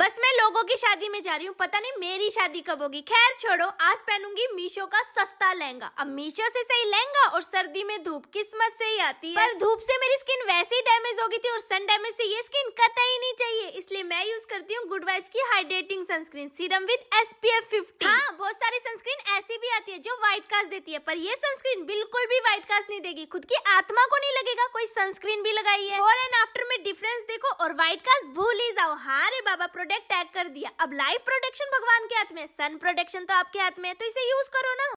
बस मैं लोगों की शादी में जा रही हूँ पता नहीं मेरी शादी कब होगी खैर छोड़ो आज पहनूंगी मीशो का सस्ता लहंगा अब मीशो से सही लहंगा और सर्दी में धूप किस्मत से ही आती है पर धूप से मेरी स्किन वैसे ही डैमेज हो गई थी और सन डैमेज से ये स्किन कतई ही नहीं चाहिए इसलिए मैं यूज करती हूँ गुड वाइब्स की hydrating sunscreen serum with S P F fifty हाँ बहुत सारी सनस्क्रीन ऐसी भी आती है जो व्हाइट कास्ट देती है पर ये सनस्क्रीन बिल्कुल भी व्हाइट कास्ट नहीं देगी खुद की आत्मा को नहीं लगेगा कोई सनस्क्रीन भी लगाई है और एंड आफ्टर डिफरेंस देखो और व्हाइट कास्ट भूल ही जाओ हाँ रे बाबा प्रोडक्ट टैग कर दिया अब लाइव प्रोडक्शन भगवान के हाथ में सन प्रोडक्शन तो आपके हाथ में तो इसे यूज करो ना